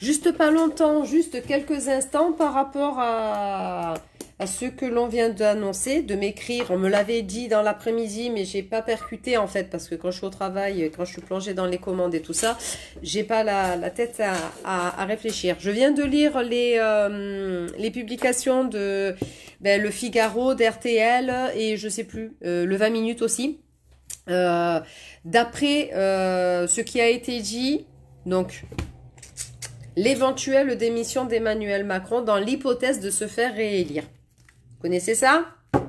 juste pas longtemps, juste quelques instants par rapport à, ce que l'on vient d'annoncer, de m'écrire. On me l'avait dit dans l'après-midi, mais j'ai pas percuté en fait, parce que quand je suis au travail, quand je suis plongée dans les commandes et tout ça, j'ai pas la, tête à, réfléchir. Je viens de lire les, euh, publications de ben, Le Figaro, d'RTL et je sais plus, euh, le 20 minutes aussi. Euh, d'après ce qui a été dit, donc l'éventuelle démission d'Emmanuel Macron dans l'hypothèse de se faire réélire. Vous connaissez ça Vous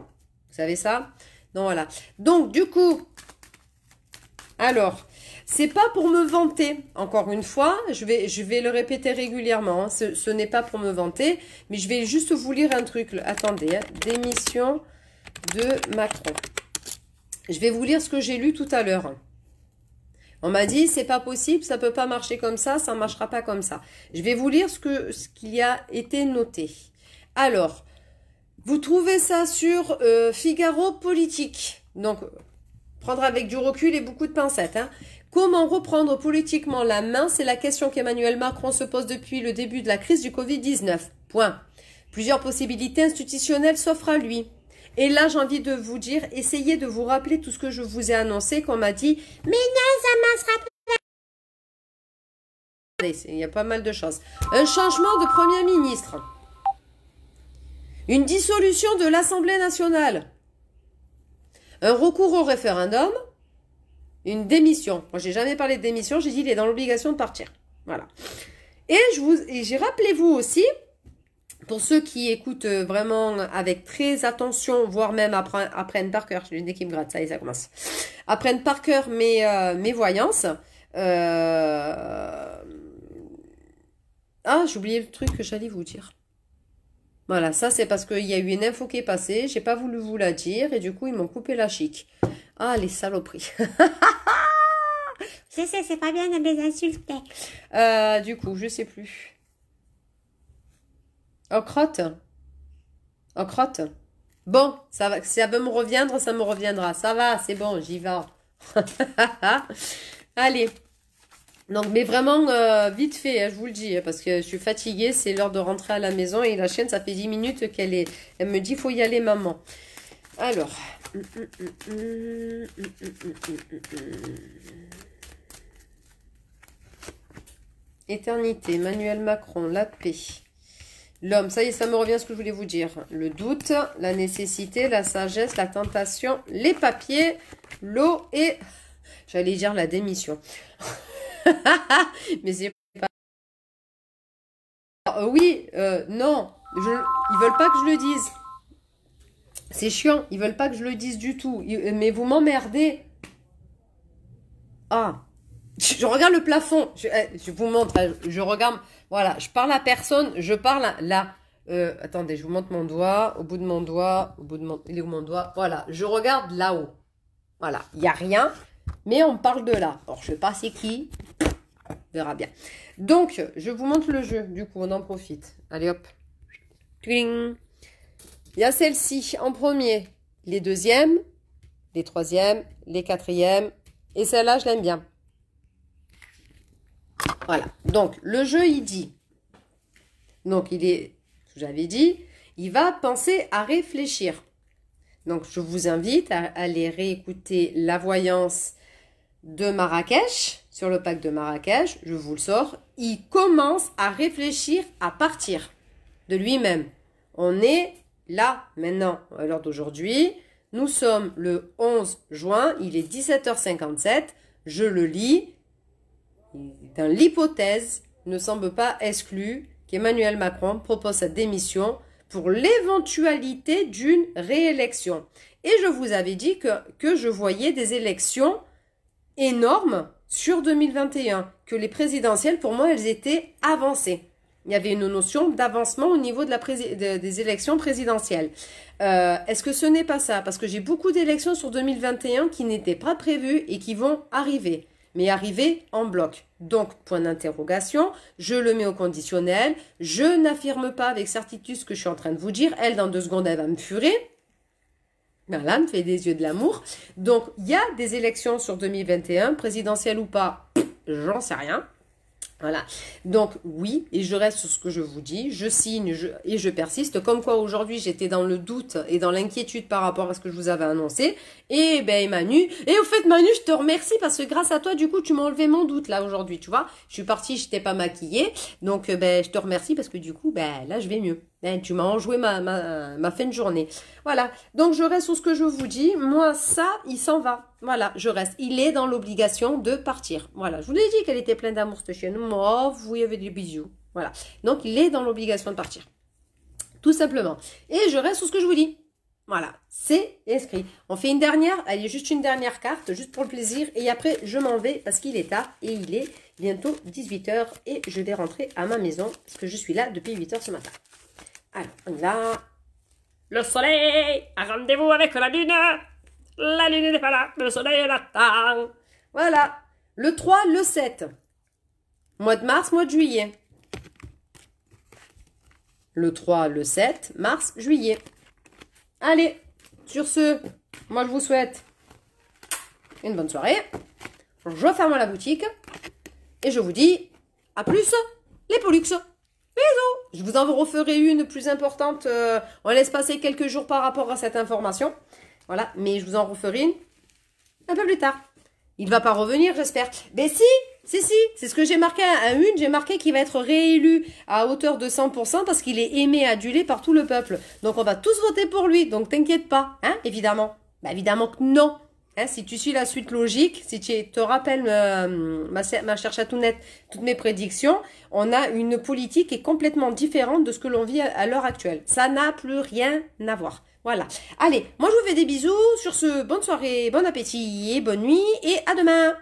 savez ça Non, voilà. Donc, du coup, alors, c'est pas pour me vanter, encore une fois, je vais, je vais le répéter régulièrement, hein, ce, n'est pas pour me vanter, mais je vais juste vous lire un truc. Attendez, hein, démission de Macron. Je vais vous lire ce que j'ai lu tout à l'heure. Hein. On m'a dit c'est pas possible, ça peut pas marcher comme ça, ça marchera pas comme ça. Je vais vous lire ce que ce qui a été noté. Alors, vous trouvez ça sur euh, Figaro Politique. Donc prendre avec du recul et beaucoup de pincettes. Hein. Comment reprendre politiquement la main C'est la question qu'Emmanuel Macron se pose depuis le début de la crise du Covid-19. Point. Plusieurs possibilités institutionnelles s'offrent à lui. Et là, j'ai envie de vous dire, essayez de vous rappeler tout ce que je vous ai annoncé, qu'on m'a dit, mais non, ça m'a il y a pas mal de choses. Un changement de Premier ministre. Une dissolution de l'Assemblée nationale. Un recours au référendum. Une démission. Moi, j'ai jamais parlé de démission. J'ai dit, il est dans l'obligation de partir. Voilà. Et je vous, j'ai rappelé vous aussi pour ceux qui écoutent euh, vraiment avec très attention, voire même apprennent par cœur, J'ai une équipe gratte, ça y est, ça commence, apprennent par cœur mes, euh, mes voyances. Euh, ah, j'ai oublié le truc que j'allais vous dire. Voilà, ça c'est parce qu'il y a eu une info qui est passée, j'ai pas voulu vous la dire, et du coup ils m'ont coupé la chic. Ah, les saloperies. C'est ça, c'est pas bien de les insulter. du coup, je sais plus. En crotte. En crotte. Bon, ça va, si ça veut me reviendre, ça me reviendra. Ça va, c'est bon, j'y vais. Allez. Donc, mais vraiment, euh, vite fait, hein, je vous le dis, hein, parce que je suis fatiguée, c'est l'heure de rentrer à la maison et la chaîne, ça fait 10 minutes qu'elle est. Elle me dit, faut y aller, maman. Alors. Éternité, Emmanuel Macron, la paix. L'homme, ça y est, ça me revient ce que je voulais vous dire. Le doute, la nécessité, la sagesse, la tentation, les papiers, l'eau et... J'allais dire la démission. Mais c'est pas... Ah, oui, euh, non, ils ils veulent pas que je le dise. C'est chiant, ils veulent pas que je le dise du tout. Mais vous m'emmerdez. Ah, je regarde le plafond, je, eh, vous montre, hein. je regarde, voilà, je parle à personne, je parle là. Euh, attendez, je vous montre mon doigt, au bout de mon doigt, au bout de mon, il est où mon doigt Voilà, je regarde là-haut. Voilà, il n'y a rien, mais on parle de là. Or, je ne sais pas c'est qui, on verra bien. Donc, je vous montre le jeu, du coup, on en profite. Allez hop. Il y a celle-ci en premier, les deuxièmes, les troisièmes, les quatrièmes, et celle-là, je l'aime bien. Voilà. Donc, le jeu, il dit. Donc, il est, j'avais dit, il va penser à réfléchir. Donc, je vous invite à aller réécouter la voyance de Marrakech, sur le pack de Marrakech, je vous le sors. Il commence à réfléchir à partir de lui-même. On est là, maintenant, à l'heure d'aujourd'hui. Nous sommes le 11 juin, il est 17h57. Je le lis dans l'hypothèse, ne semble pas exclu qu'Emmanuel Macron propose sa démission pour l'éventualité d'une réélection. Et je vous avais dit que, je voyais des élections énormes sur 2021, que les présidentielles, pour moi, elles étaient avancées. Il y avait une notion d'avancement au niveau de des élections présidentielles. Euh, est-ce que ce n'est pas ça Parce que j'ai beaucoup d'élections sur 2021 qui n'étaient pas prévues et qui vont arriver mais arrivé en bloc. Donc, point d'interrogation, je le mets au conditionnel, je n'affirme pas avec certitude ce que je suis en train de vous dire, elle, dans deux secondes, elle va me furer. Ben me fait des yeux de l'amour. Donc, il y a des élections sur 2021, présidentielles ou pas, j'en sais rien. Voilà. Donc oui, et je reste sur ce que je vous dis, je signe et je persiste. Comme quoi aujourd'hui j'étais dans le doute et dans l'inquiétude par rapport à ce que je vous avais annoncé. Et ben Manu, et au fait Manu, je te remercie parce que grâce à toi du coup tu m'as enlevé mon doute là aujourd'hui, tu vois. Je suis partie, je n'étais pas maquillée, donc euh, ben je te remercie parce que du coup ben là je vais mieux. Eh, tu m'as enjoué ma, ma, fin de journée. Voilà. Donc, je reste sur ce que je vous dis. Moi, ça, il s'en va. Voilà, je reste. Il est dans l'obligation de partir. Voilà. Je vous l'ai dit qu'elle était pleine d'amour, cette chienne. Moi, vous y avez des bisous. Voilà. Donc, il est dans l'obligation de partir. Tout simplement. Et je reste sur ce que je vous dis. Voilà, c'est inscrit. On fait une dernière, ah, a juste une dernière carte, juste pour le plaisir. Et après, je m'en vais parce qu'il est tard et il est bientôt 18h et je vais rentrer à ma maison parce que je suis là depuis 8h ce matin. Alors, on Le soleil a rendez-vous avec la lune. La lune n'est pas là, le soleil l'attend. Voilà. Le 3, le 7. Mois de mars, mois de juillet. Le 3, le 7, mars, juillet. Allez, sur ce, moi je vous souhaite une bonne soirée. Je ferme la boutique et je vous dis à plus les Pollux. Je vous en referai une plus importante. Euh, on laisse passer quelques jours par rapport à cette information. Voilà, mais je vous en referai une un peu plus tard. Il va pas revenir, j'espère. Mais si, si, si, c'est ce que j'ai marqué à une. J'ai marqué qu'il va être réélu à hauteur de 100% parce qu'il est aimé, adulé par tout le peuple. Donc on va tous voter pour lui. Donc t'inquiète pas, hein, évidemment. Bah, évidemment que non. Eh, si tu suis la suite logique, si tu te rappelles euh, ma, cherche à tout net, toutes mes prédictions, on a une politique qui est complètement différente de ce que l'on vit à, à l'heure actuelle. Ça n'a plus rien à voir. Voilà. Allez, moi je vous fais des bisous. Sur ce, bonne soirée, bon appétit et bonne nuit et à demain.